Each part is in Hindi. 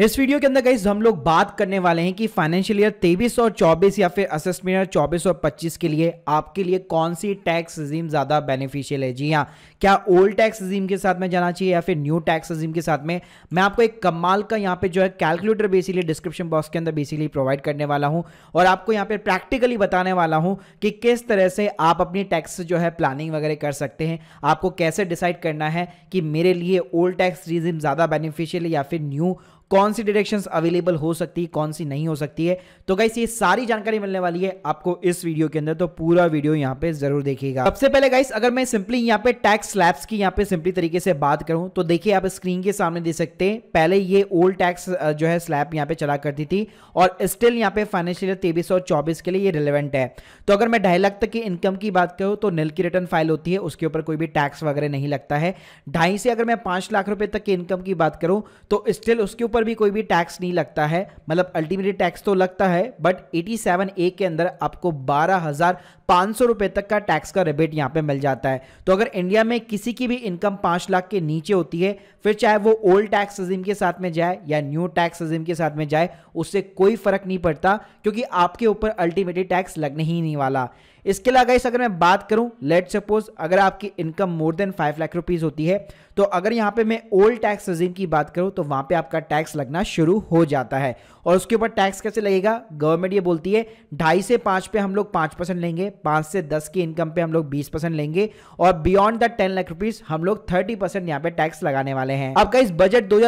इस वीडियो के अंदर गई हम लोग बात करने वाले हैं कि फाइनेंशियल ईयर 23 और 24 या फिर असेसमेंट ईयर 24 और 25 के लिए आपके लिए कौन सी टैक्स रिजीम ज़्यादा बेनिफिशियल है जी हाँ क्या ओल्ड टैक्स रिजीम के साथ में जाना चाहिए या फिर न्यू टैक्स रिजीम के साथ में मैं आपको एक कमाल का यहाँ पे जो है कैलकुलेटर बेसिकली डिस्क्रिप्शन बॉक्स के अंदर बेसिकली प्रोवाइड करने वाला हूँ और आपको यहाँ पे प्रैक्टिकली बताने वाला हूँ कि किस तरह से आप अपनी टैक्स जो है प्लानिंग वगैरह कर सकते हैं आपको कैसे डिसाइड करना है कि मेरे लिए ओल्ड टैक्स रिजीम ज़्यादा बेनिफिशियल है या फिर न्यू कौन सी डिरेक्शन अवेलेबल हो सकती है कौन सी नहीं हो सकती है तो गाइस ये सारी जानकारी मिलने वाली है आपको इस वीडियो के अंदर तो पूरा वीडियो यहाँ पे जरूर देखिएगा सबसे पहले गाइस अगर मैं सिंपली यहाँ पे टैक्स स्लैब्स की यहाँ पे सिंपली तरीके से बात करूं तो देखिए आप स्क्रीन के सामने देख सकते हैं पहले ये ओल्ड टैक्स जो है स्लैब यहाँ पे चला करती थी और स्टिल यहाँ पे फाइनेंशियल ईयर और चौबीस के लिए ये रिलेवेंट है तो अगर मैं ढाई लाख तक की इनकम की बात करूँ तो निल की रिटर्न फाइल होती है उसके ऊपर कोई भी टैक्स वगैरह नहीं लगता है ढाई से अगर मैं पांच लाख रुपए तक की इनकम की बात करूं तो स्टिल उसके ऊपर भी कोई भी टैक्स नहीं लगता है मतलब अल्टीमेटली टैक्स तो लगता है बट 87 ए के अंदर आपको बारह हजार पांच सौ रुपए तक का टैक्स का रिबेट यहां पे मिल जाता है तो अगर इंडिया में किसी की भी इनकम पांच लाख के नीचे होती है फिर चाहे वो ओल्ड टैक्स रजीम के साथ में जाए या न्यू टैक्स रजीम के साथ में जाए उससे कोई फर्क नहीं पड़ता क्योंकि आपके ऊपर अल्टीमेटली टैक्स लगने ही नहीं वाला इसके अलावा इस अगर मैं बात करूं लेट सपोज अगर आपकी income more than five lakh rupees होती है तो अगर यहां पे मैं ओल्ड टैक्स रजीम की बात करूं तो वहां पे आपका टैक्स टैक्स लगना शुरू हो जाता है और उसके ऊपर टैक्स कैसे लगेगा गवर्नमेंट ये बोलती है ढाई से पांच पे हम लोग पांच परसेंट लेंगे पांच से दस की इनकम पे हम लोग बीस परसेंट लेंगे और beyond the ten lakh rupees हम लोग थर्टी परसेंट यहाँ पे टैक्स लगाने वाले हैं अब इस बजट दो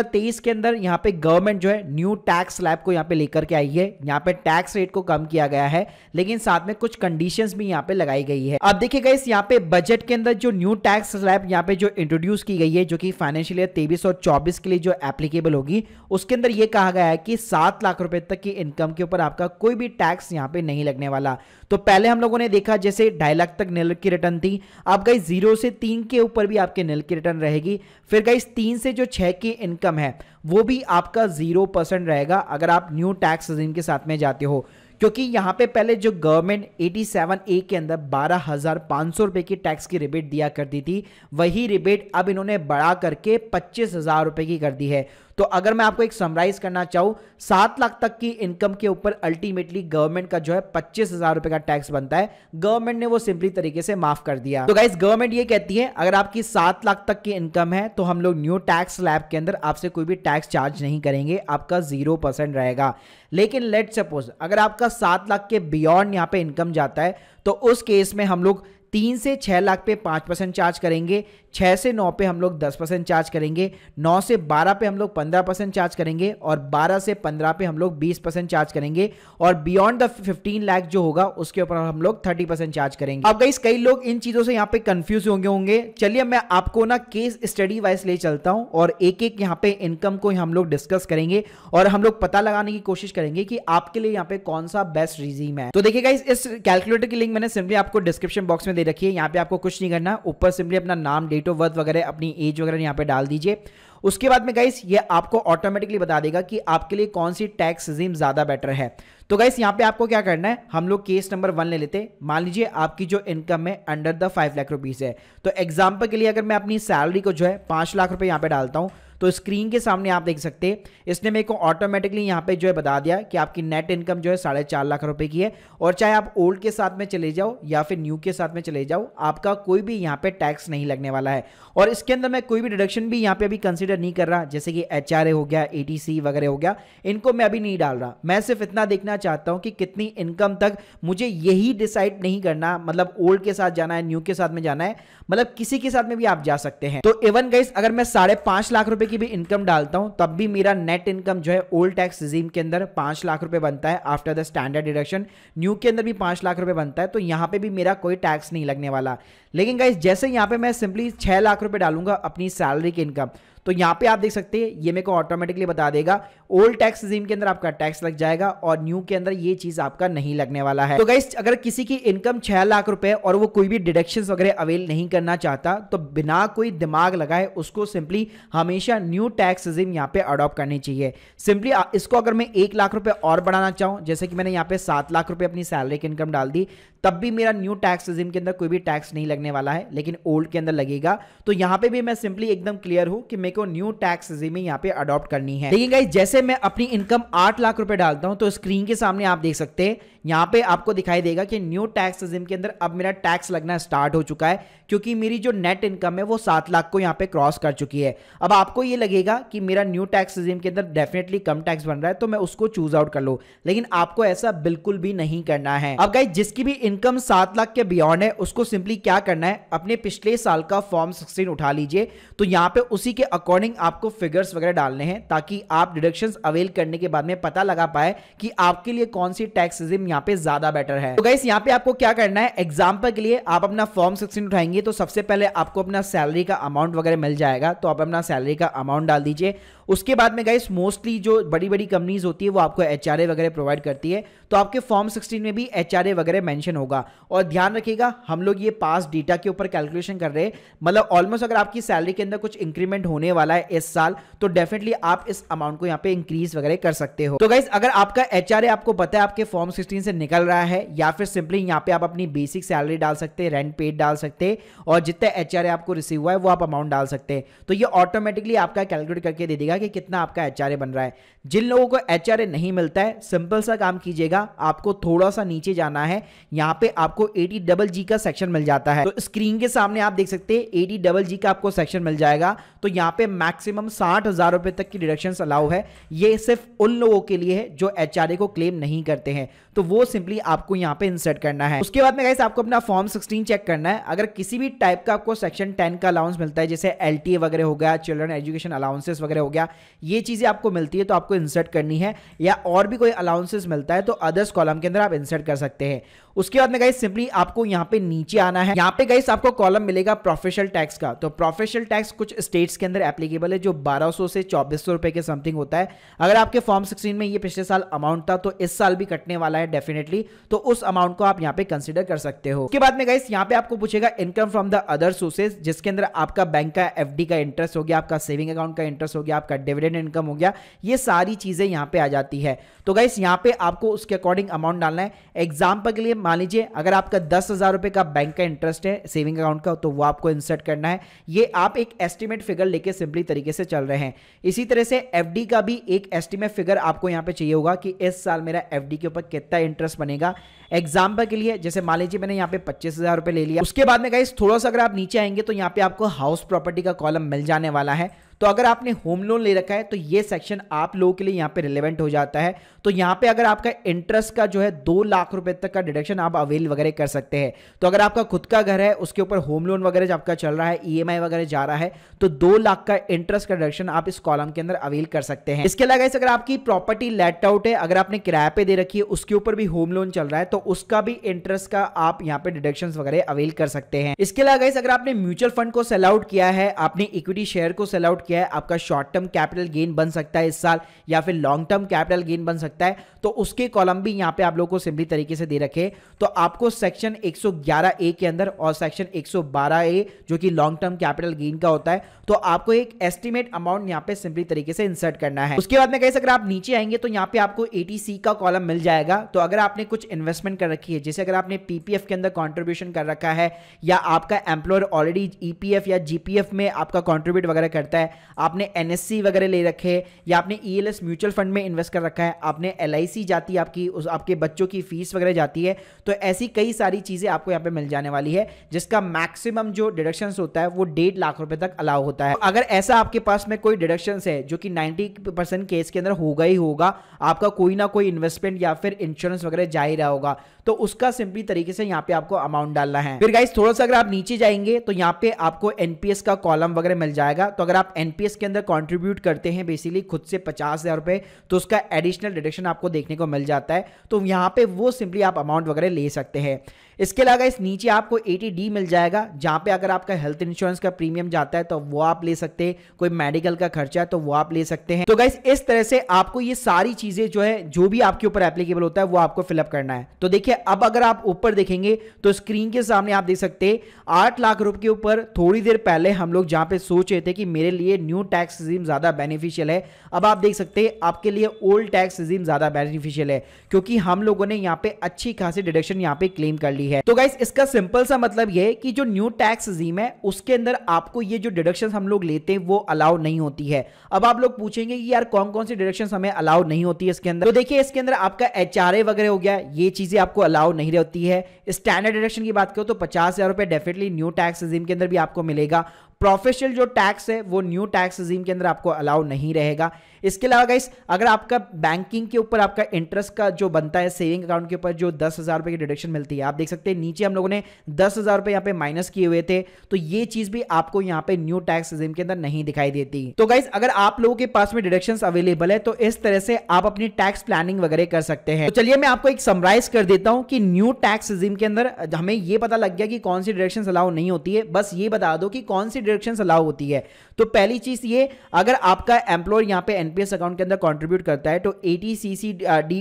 के अंदर यहाँ पे गवर्नमेंट जो है न्यू टैक्स स्लैब को यहाँ पे लेकर के आई है यहाँ पे टैक्स रेट को कम किया गया है लेकिन साथ में कुछ कंडीशन भी यहाँ पे लगाई गई है अब देखिएगा इस यहाँ पे बजट के अंदर जो न्यू टैक्स स्लैब यहाँ पे जो इंट्रोड्यूस की गई है जो कि फाइनेंशियल ईयर तेईस और चौबीस के लिए जो एप्लीकेबल होगी उसके अंदर यह कहा गया है कि सात लाख रुपए तक की इनकम के ऊपर आपका कोई भी टैक्स यहां पे नहीं लगने वाला तो पहले हम लोगों ने देखा जैसे ढाई लाख तक नील की रिटर्न थी अब गई जीरो से तीन के ऊपर भी आपके नील की रिटर्न रहेगी फिर गई तीन से जो छह की इनकम है वो भी आपका जीरो परसेंट रहेगा अगर आप न्यू टैक्स रिजीम के साथ में जाते हो क्योंकि यहां पे पहले जो गवर्नमेंट 87 ए के अंदर बारह हज़ार पांच सौ की टैक्स की रिबेट दिया करती थी वही रिबेट अब इन्होंने बढ़ा करके पच्चीस हज़ार रुपए की कर दी है तो अगर मैं आपको एक समराइज करना चाहूं सात लाख तक की इनकम के ऊपर अल्टीमेटली गवर्नमेंट का जो है पच्चीस हजार रुपए का टैक्स बनता है गवर्नमेंट ने वो सिंपली तरीके से माफ कर दिया तो गाइस गवर्नमेंट ये कहती है अगर आपकी सात लाख तक की इनकम है तो हम लोग न्यू टैक्स लैब के अंदर आपसे कोई भी टैक्स चार्ज नहीं करेंगे आपका जीरो परसेंट रहेगा लेकिन लेट सपोज अगर आपका सात लाख के बियॉन्ड यहाँ पे इनकम जाता है तो उस केस में हम लोग तीन से छः लाख पे पाँच परसेंट चार्ज करेंगे छः से नौ पे हम लोग दस परसेंट चार्ज करेंगे नौ से बारह पे हम लोग पंद्रह परसेंट चार्ज करेंगे और बारह से पंद्रह पे हम लोग बीस परसेंट चार्ज करेंगे और बियॉन्ड द फिफ्टीन लाख जो होगा उसके ऊपर हम लोग थर्टी परसेंट चार्ज करेंगे अब गई कई लोग इन चीज़ों से यहाँ पे कन्फ्यूज होंगे होंगे चलिए मैं आपको ना केस स्टडी वाइज ले चलता हूँ और एक एक यहाँ पे इनकम को हम लोग डिस्कस करेंगे और हम लोग पता लगाने की कोशिश करेंगे कि आपके लिए यहाँ पे कौन सा बेस्ट रीजीम है तो देखिए इस कैलकुलेटर की लिंक मैंने सिंपली आपको डिस्क्रिप्शन बॉक्स में दे रखिए यहाँ पे आपको कुछ नहीं करना ऊपर सिंपली अपना नाम डेट ऑफ बर्थ वगैरह अपनी एज वगैरह यहाँ पे डाल दीजिए उसके बाद में गाइस ये आपको ऑटोमेटिकली बता देगा कि आपके लिए कौन सी टैक्स रिजीम ज़्यादा बेटर है तो गाइस यहाँ पे आपको क्या करना है हम लोग केस नंबर वन ले लेते मान लीजिए आपकी जो इनकम है under the five lakh rupees है तो एग्जाम्पल के लिए अगर मैं अपनी सैलरी को जो है पांच लाख रुपए यहाँ पे डालता हूँ तो स्क्रीन के सामने आप देख सकते हैं इसने मेरे को ऑटोमेटिकली यहाँ पे जो है बता दिया कि आपकी नेट इनकम जो है साढ़े चार लाख रुपए की है और चाहे आप ओल्ड के साथ में चले जाओ या फिर न्यू के साथ में चले जाओ आपका कोई भी यहाँ पे टैक्स नहीं लगने वाला है और इसके अंदर मैं कोई भी डिडक्शन भी यहाँ पे अभी कंसिडर नहीं कर रहा जैसे कि एच हो गया ए वगैरह हो गया इनको मैं अभी नहीं डाल रहा मैं सिर्फ इतना देखना चाहता हूँ कि कितनी इनकम तक मुझे यही डिसाइड नहीं करना मतलब ओल्ड के साथ जाना है न्यू के साथ में जाना है मतलब किसी के साथ में भी आप जा सकते हैं तो इवन गाइस अगर मैं साढ़े पांच लाख रुपए रुपए की भी इनकम डालता हूं तब भी मेरा नेट इनकम जो है ओल्ड टैक्स रिजीम के अंदर पांच लाख रुपए बनता है after the standard deduction new के अंदर भी पांच लाख रुपए बनता है तो यहां पे भी मेरा कोई टैक्स नहीं लगने वाला लेकिन गाइज जैसे यहां पे मैं सिंपली छह लाख रुपए डालूंगा अपनी सैलरी की इनकम तो यहां पे आप देख सकते हैं ये मेरे को ऑटोमेटिकली बता देगा ओल्ड टैक्स रिजीम के अंदर आपका टैक्स लग जाएगा और न्यू के अंदर ये चीज आपका नहीं लगने वाला है तो गाइस अगर किसी की इनकम छह लाख रुपए और वो कोई भी डिडक्शन वगैरह अवेल नहीं करना चाहता तो बिना कोई दिमाग लगाए उसको सिंपली हमेशा न्यू टैक्स रिजीम यहाँ पे अडॉप्ट करनी चाहिए सिंपली इसको अगर मैं एक लाख रुपए और बढ़ाना चाहूँ जैसे कि मैंने यहाँ पे सात लाख रुपए अपनी सैलरी की इनकम डाल दी तब भी मेरा न्यू टैक्स रिजीम के अंदर कोई भी टैक्स नहीं लगने वाला है लेकिन ओल्ड के अंदर लगेगा तो यहाँ पे भी मैं सिंपली एकदम क्लियर हूँ कि मैं को न्यू टैक्स में यहाँ पे अडॉप्ट करनी है लेकिन गाइस जैसे मैं अपनी इनकम आठ लाख रुपए डालता हूँ तो स्क्रीन के सामने आप देख सकते हैं यहाँ पे आपको दिखाई देगा कि न्यू टैक्स के अंदर अब मेरा टैक्स लगना स्टार्ट हो चुका है क्योंकि मेरी जो नेट इनकम है वो सात लाख को यहाँ पे क्रॉस कर चुकी है अब आपको ये लगेगा कि मेरा न्यू टैक्स रिजीम के अंदर डेफिनेटली कम टैक्स बन रहा है तो मैं उसको चूज आउट कर लू लेकिन आपको ऐसा बिल्कुल भी नहीं करना है अब गाइज जिसकी भी इनकम सात लाख के बियॉन्ड है उसको सिंपली क्या करना है अपने पिछले साल का फॉर्म सिक्सटीन उठा लीजिए तो यहाँ पे उसी के अकॉर्डिंग आपको फिगर्स वगैरह डालने हैं ताकि आप डिडक्शन अवेल करने के बाद में पता लगा पाए कि आपके लिए कौन सी टैक्स रिजीम यहाँ पे ज्यादा बेटर है तो गाइस यहाँ पे आपको क्या करना है एग्जाम्पल के लिए आप अपना फॉर्म सिक्सटीन उठाएंगे करेंगे तो सबसे पहले आपको अपना सैलरी का अमाउंट वगैरह मिल जाएगा तो आप अपना सैलरी का अमाउंट डाल दीजिए उसके बाद में गाइस मोस्टली जो बड़ी बड़ी कंपनीज होती है वो आपको एच वगैरह प्रोवाइड करती है तो आपके फॉर्म सिक्सटीन में भी एच वगैरह मैंशन होगा और ध्यान रखिएगा हम लोग ये पास डेटा के ऊपर कैलकुलेशन कर रहे हैं मतलब ऑलमोस्ट अगर आपकी सैलरी के अंदर कुछ इंक्रीमेंट होने वाला है इस साल तो डेफिनेटली आप इस अमाउंट को यहाँ पे इंक्रीज वगैरह कर सकते हो तो गाइस अगर आपका एच आपको पता है आपके फॉर्म सिक्सटीन से निकल रहा है या फिर सिंपली यहाँ पे आप अपनी बेसिक सैलरी डाल सकते हैं रेंट पेड डाल सकते हैं और जितना एच आपको रिसीव हुआ है वो आप अमाउंट डाल सकते हैं तो ये ऑटोमेटिकली आपका कैलकुलेट करके दे देगा देखिएगा कि कितना आपका एच बन रहा है जिन लोगों को एच नहीं मिलता है सिंपल सा काम कीजिएगा आपको थोड़ा सा नीचे जाना है यहाँ पे आपको एटी डबल जी का सेक्शन मिल जाता है तो स्क्रीन के सामने आप देख सकते हैं एटी डबल जी का आपको सेक्शन मिल जाएगा तो यहाँ पे मैक्सिमम साठ हजार रुपए तक की डिडक्शन अलाउ है ये सिर्फ उन लोगों के लिए है जो एच को क्लेम नहीं करते हैं तो वो सिंपली आपको यहाँ पे इंसर्ट करना है उसके बाद में गाइस आपको अपना फॉर्म सिक्सटीन चेक करना है अगर किसी भी टाइप का आपको सेक्शन टेन का अलाउंस मिलता है जैसे एल वगैरह हो गया चिल्ड्रन एजुकेशन अलाउंसेस वगैरह हो गया ये चीज़ें आपको मिलती है तो आपको इंसर्ट करनी है या और भी कोई अलाउंसेस मिलता है तो अदर्स कॉलम के अंदर आप इंसर्ट कर सकते हैं उसके बाद में गाइस सिंपली आपको यहाँ पे नीचे आना है यहाँ पे गाइस आपको कॉलम मिलेगा प्रोफेशनल टैक्स का तो प्रोफेशनल टैक्स कुछ स्टेट्स के अंदर एप्लीकेबल है जो 1200 से 2400 रुपए के समथिंग होता है अगर आपके फॉर्म 16 में ये पिछले साल अमाउंट था तो इस साल भी कटने वाला है है डेफिनेटली तो उस अमाउंट को आप यहाँ पे कंसिडर कर सकते हो उसके बाद में गाइस यहाँ पे आपको पूछेगा income from the other sources जिसके अंदर आपका बैंक का एफ का इंटरेस्ट हो गया आपका सेविंग अकाउंट का इंटरेस्ट हो गया आपका डिविडेंड इनकम हो गया ये सारी चीजें यहाँ पे आ जाती है तो गाइस यहाँ पे आपको उसके अकॉर्डिंग अमाउंट डालना है एग्जाम्पल के लिए मान लीजिए अगर आपका दस हजार रुपए का बैंक का इंटरेस्ट है सेविंग अकाउंट का तो वो आपको इंसर्ट करना है ये आप एक एस्टिमेट फिगर लेके सिंपली तरीके से चल रहे हैं इसी तरह से एफडी का भी एक एस्टिमेट फिगर आपको यहाँ पे चाहिए होगा कि इस साल मेरा एफडी के ऊपर कितना कितना इंटरेस्ट बनेगा एग्जाम्पल के लिए जैसे मान लीजिए मैंने यहाँ पे पच्चीस हज़ार रुपए ले लिया उसके बाद में गाइस थोड़ा सा अगर आप नीचे आएंगे तो यहाँ पे आपको हाउस प्रॉपर्टी का कॉलम मिल जाने वाला है तो अगर आपने होम लोन ले रखा है तो ये सेक्शन आप लोगों के लिए यहाँ पे रिलेवेंट हो जाता है तो यहाँ पे अगर आपका इंटरेस्ट का जो है दो लाख रुपए तक का डिडक्शन आप अवेल वगैरह कर सकते हैं तो अगर आपका खुद का घर है उसके ऊपर होम लोन वगैरह आपका चल रहा है ई e वगैरह जा रहा है तो दो लाख का इंटरेस्ट का डिडक्शन आप इस कॉलम के अंदर अवेल कर सकते हैं इसके अलावा अगर आपकी प्रॉपर्टी लेट आउट है अगर आपने किराए पर दे रखी है उसके ऊपर भी होम लोन चल रहा है तो उसका भी इंटरेस्ट का आप यहाँ पे डिडक्शन वगैरह अवेल कर सकते हैं इसके अलावा अगर आपने म्यूचुअल फंड को सेल आउट किया है आपने इक्विटी शेयर को सेल आउट क्या है आपका शॉर्ट टर्म कैपिटल गेन बन सकता है इस साल या फिर लॉन्ग टर्म कैपिटल गेन बन सकता है तो उसके कॉलम भी यहां पे आप लोगों को सिंपली तरीके से दे रखे तो आपको सेक्शन 111 ए के अंदर और सेक्शन 112 ए जो कि लॉन्ग टर्म कैपिटल गेन का होता है तो आपको एक एस्टिमेट अमाउंट यहां पे सिंपली तरीके से इंसर्ट करना है उसके बाद में कैसे अगर आप नीचे आएंगे तो यहां पे आपको एटीसी का कॉलम मिल जाएगा तो अगर आपने कुछ इन्वेस्टमेंट कर रखी है जैसे अगर आपने पीपीएफ के अंदर कॉन्ट्रीब्यूशन कर रखा है या आपका एम्प्लॉयर ऑलरेडी ईपीएफ या जीपीएफ में आपका कॉन्ट्रीब्यूट वगैरह करता है आपने एन वगैरह ले रखे या आपने ईएलएस e म्यूचुअल फंड में इन्वेस्ट कर रखा है आपने एल जाती है आपकी उस आपके बच्चों की फीस वगैरह जाती है तो ऐसी कई सारी चीज़ें आपको यहाँ पे मिल जाने वाली है जिसका मैक्सिमम जो डिडक्शन होता है वो डेढ़ लाख रुपये तक अलाउ होता है अगर ऐसा आपके पास में कोई डिडक्शन है जो कि नाइन्टी केस के अंदर होगा ही होगा आपका कोई ना कोई इन्वेस्टमेंट या फिर इंश्योरेंस वगैरह जा ही रहा होगा तो उसका सिंपली तरीके से यहाँ पे आपको अमाउंट डालना है फिर गाइस थोड़ा सा अगर आप नीचे जाएंगे तो यहाँ पे आपको एनपीएस का कॉलम वगैरह मिल जाएगा तो अगर आप एन एनपीएस के अंदर कंट्रीब्यूट करते हैं बेसिकली खुद से पचास हज़ार रुपए तो उसका एडिशनल डिडक्शन आपको देखने को मिल जाता है तो यहां पे वो सिंपली आप अमाउंट वगैरह ले सकते हैं इसके अलावा इस नीचे आपको ए डी मिल जाएगा जहां पे अगर आपका हेल्थ इंश्योरेंस का प्रीमियम जाता है तो वो आप ले सकते हैं कोई मेडिकल का खर्चा है तो वो आप ले सकते हैं तो गाइस इस तरह से आपको ये सारी चीज़ें जो है जो भी आपके ऊपर एप्लीकेबल होता है वो आपको फिलअप करना है तो देखिए अब अगर आप ऊपर देखेंगे तो स्क्रीन के सामने आप देख सकते हैं आठ लाख रुपए के ऊपर थोड़ी देर पहले हम लोग जहां पे सोच रहे थे कि मेरे लिए लिए न्यू टैक्स रिजीम ज़्यादा बेनिफिशियल है अब आप देख सकते हैं आपके लिए ओल्ड टैक्स रिजीम ज़्यादा बेनिफिशियल है क्योंकि हम लोगों ने यहाँ पे अच्छी खासी डिडक्शन यहाँ पे क्लेम कर ली है तो गाइस इसका सिंपल सा मतलब ये कि जो न्यू टैक्स रिजीम है उसके अंदर आपको ये जो डिडक्शन हम लोग लेते हैं वो अलाउ नहीं होती है अब आप लोग पूछेंगे कि यार कौन कौन सी डिडक्शन हमें अलाउ नहीं होती है इसके अंदर तो देखिए इसके अंदर आपका एच वगैरह हो गया ये चीज़ें आपको अलाउ नहीं रहती है स्टैंडर्ड डिडक्शन की बात करो तो पचास हज़ार रुपये डेफिनेटली न्यू टैक्स रिजीम के अंदर भी आपको मिलेगा प्रोफेशनल जो टैक्स है वो न्यू टैक्स रिजीम के अंदर आपको अलाउ नहीं रहेगा इसके अलावा गाइस अगर आपका बैंकिंग के ऊपर आपका इंटरेस्ट का जो बनता है सेविंग अकाउंट के ऊपर जो दस हज़ार रुपए की डिडक्शन मिलती है आप देख सकते हैं नीचे हम लोगों ने दस हज़ार रुपए यहाँ पे माइनस किए हुए थे तो ये चीज़ भी आपको यहाँ पे न्यू टैक्स रिजीम के अंदर नहीं दिखाई देती तो गाइज अगर आप लोगों के पास में डिडक्शन अवेलेबल है तो इस तरह से आप अपनी टैक्स प्लानिंग वगैरह कर सकते हैं तो चलिए मैं आपको एक समराइज कर देता हूँ कि न्यू टैक्स रिजीम के अंदर हमें ये पता लग गया कि कौन सी डिडक्शन अलाउ नहीं होती है बस ये बता दो कि कौन सी डिडक्शन अलाउ होती है तो पहली चीज ये अगर आपका एम्प्लॉयर यहाँ पे एनपीएस अकाउंट के अंदर कॉन्ट्रीब्यूट करता है तो eighty C D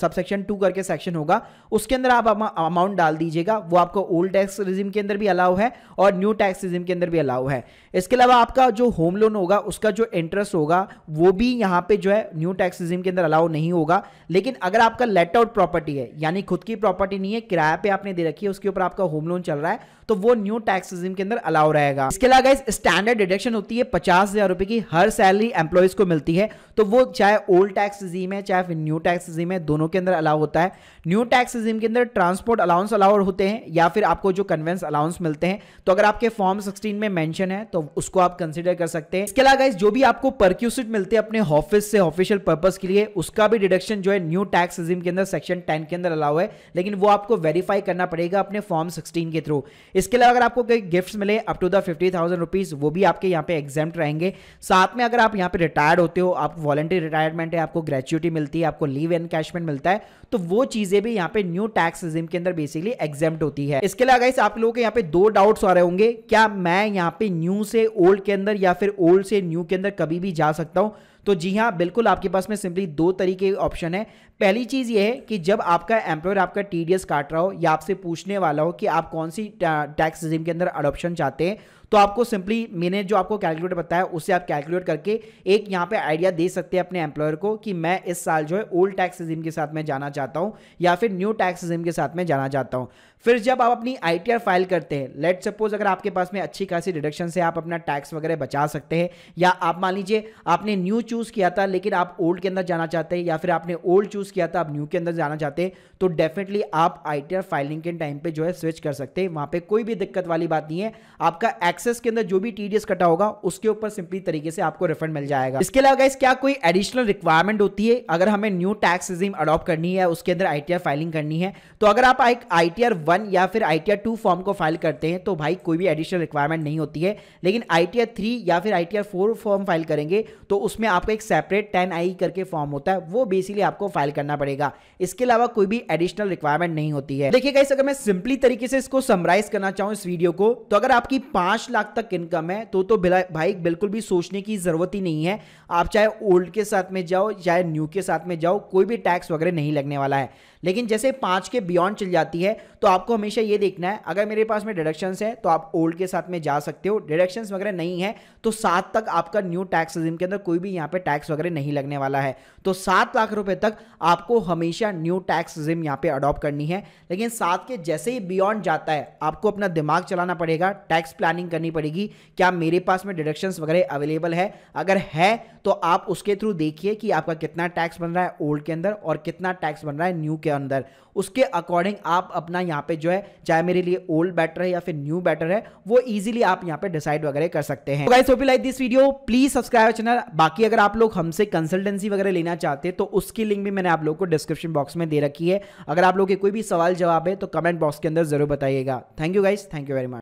subsection two करके सेक्शन होगा उसके अंदर आप अमाउंट डाल दीजिएगा वो आपको ओल्ड टैक्स रिजिम के अंदर भी अलाउ है और न्यू टैक्स रिजिम के अंदर भी अलाउ है इसके अलावा आपका जो होम लोन होगा उसका जो इंटरेस्ट होगा वो भी यहाँ पे जो है न्यू टैक्स रिजिम के अंदर अलाउ नहीं होगा लेकिन अगर आपका लेट आउट प्रॉपर्टी है यानी खुद की प्रॉपर्टी नहीं है किराया पे आपने दे रखी है उसके ऊपर आपका होम लोन चल रहा है तो वो न्यू टैक्स रिजिम के अंदर अलाउ रहेगा इसके अलावा गाइज स्टैंडर्ड डिडक्शन होती है पचास हजार रुपए की हर सैलरी एम्प्लॉयज को मिलती है तो वो चाहे ओल्ड टैक्स रिजीम है चाहे फिर न्यू टैक्स रिजीम है दोनों के अंदर अलाउ होता है न्यू टैक्स रिजीम के अंदर ट्रांसपोर्ट अलाउंस अलाउड होते हैं या फिर आपको जो कन्वेंस अलाउंस मिलते हैं तो अगर आपके फॉर्म सिक्सटीन में मैंशन है तो उसको आप कंसिडर कर सकते हैं इसके अलावा जो भी आपको परक्यूसिट मिलते हैं अपने ऑफिस से ऑफिशियल पर्पज के लिए उसका भी डिडक्शन जो है न्यू टैक्स रिजीम के अंदर सेक्शन टेन के अंदर अलाउ है लेकिन वो आपको वेरीफाई करना पड़ेगा अपने फॉर्म सिक्सटीन के थ्रू इसके अलावा अगर आपको कोई गिफ्ट मिले up to the fifty thousand rupees वो भी आपके यहाँ पे एग्जाम रहेंगे साथ में अगर आप यहाँ पे रिटायर्ड होते हो आप वॉलेंट्री रिटायरमेंट है आपको ग्रेचुटी मिलती है आपको लीव एंड कैशमेंट मिलता है तो वो चीज़ें भी यहाँ पे न्यू टैक्स रिजिम के अंदर बेसिकली एग्जाम होती है इसके अलावा इस आप लोगों के यहाँ पे दो डाउट्स आ रहे होंगे क्या मैं यहाँ पे न्यू से ओल्ड के अंदर या फिर ओल्ड से न्यू के अंदर कभी भी जा सकता हूँ तो जी हाँ बिल्कुल आपके पास में सिंपली दो तरीके ऑप्शन है पहली चीज़ ये है कि जब आपका एम्प्लॉयर आपका टीडीएस काट रहा हो या आपसे पूछने वाला हो कि आप कौन सी टैक्स रिजिम के अंदर अडोप्शन चाहते हैं तो आपको सिंपली मैंने जो आपको कैलकुलेटर बताया उससे आप कैलकुलेट करके एक यहाँ पे आइडिया दे सकते हैं अपने एम्प्लॉयर को कि मैं इस साल जो है ओल्ड टैक्स रिजीम के साथ में जाना चाहता हूँ या फिर न्यू टैक्स रिजीम के साथ में जाना चाहता हूँ फिर जब आप अपनी आई फाइल करते हैं लेट सपोज अगर आपके पास में अच्छी खासी डिडक्शन से आप अपना टैक्स वगैरह बचा सकते हैं या आप मान लीजिए आपने न्यू चूज किया था लेकिन आप ओल्ड के अंदर जाना चाहते हैं या फिर आपने ओल्ड चूज किया था आप न्यू के अंदर जाना चाहते हैं तो डेफिनेटली आप आईटीआर फाइलिंग के टाइम पे जो है स्विच कर सकते हैं वहां पे कोई भी दिक्कत वाली बात नहीं है आपका एक्सेस के अंदर जो भी टी कटा होगा उसके ऊपर सिंपली तरीके से आपको रिफंड मिल जाएगा इसके अलावा इस क्या कोई एडिशनल रिक्वायरमेंट होती है अगर हमें न्यू टैक्स रिजीम अडॉप्ट करनी है उसके अंदर आई फाइलिंग करनी है तो अगर आप एक आईटीआर वन या फिर आई टी टू फॉर्म को फाइल करते हैं तो भाई कोई भी एडिशनल रिक्वायरमेंट नहीं होती है लेकिन आई टी थ्री या फिर I T four form file करेंगे तो उसमें आपका एक सेपरेट टेन आई करके फॉर्म होता है वो बेसिकली आपको फाइल करना पड़ेगा इसके अलावा कोई भी एडिशनल रिक्वायरमेंट नहीं होती है देखिए गाइस अगर मैं सिंपली तरीके से इसको समराइज करना चाहूँ इस वीडियो को तो अगर आपकी पांच लाख तक इनकम है तो तो भाई बिल्कुल भी सोचने की जरूरत ही नहीं है आप चाहे ओल्ड के साथ में जाओ चाहे न्यू के साथ में जाओ कोई भी टैक्स वगैरह नहीं लगने वाला है लेकिन जैसे पांच के बियॉन्ड चल जाती है तो आप आपको हमेशा ये देखना है अगर मेरे पास में डिडक्शंस है तो आप ओल्ड के साथ में जा सकते हो डिडक्शंस वगैरह नहीं है तो सात तक आपका न्यू टैक्स रिजिम के अंदर कोई भी यहाँ पे टैक्स वगैरह नहीं लगने वाला है तो सात लाख रुपए तक आपको हमेशा न्यू टैक्स रिजिम यहाँ पे अडॉप्ट करनी है लेकिन सात के जैसे ही बियॉन्ड जाता है आपको अपना दिमाग चलाना पड़ेगा टैक्स प्लानिंग करनी पड़ेगी क्या मेरे पास में डिडक्शंस वगैरह अवेलेबल है अगर है तो आप उसके थ्रू देखिए कि आपका कितना टैक्स बन रहा है ओल्ड के अंदर और कितना टैक्स बन रहा है न्यू के अंदर उसके अकॉर्डिंग आप अपना यहाँ पे पे जो है चाहे मेरे लिए ओल्ड बैटर है या फिर न्यू बैटर है वो इजीली आप यहाँ पे डिसाइड वगैरह कर सकते हैं guys like this video please subscribe channel बाकी अगर आप लोग हमसे कंसल्टेंसी वगैरह लेना चाहते हैं तो उसकी लिंक भी मैंने आप लोग को डिस्क्रिप्शन बॉक्स में दे रखी है अगर आप लोग के कोई भी सवाल जवाब है तो कमेंट बॉक्स के अंदर जरूर बताइएगा thank you guys thank you very much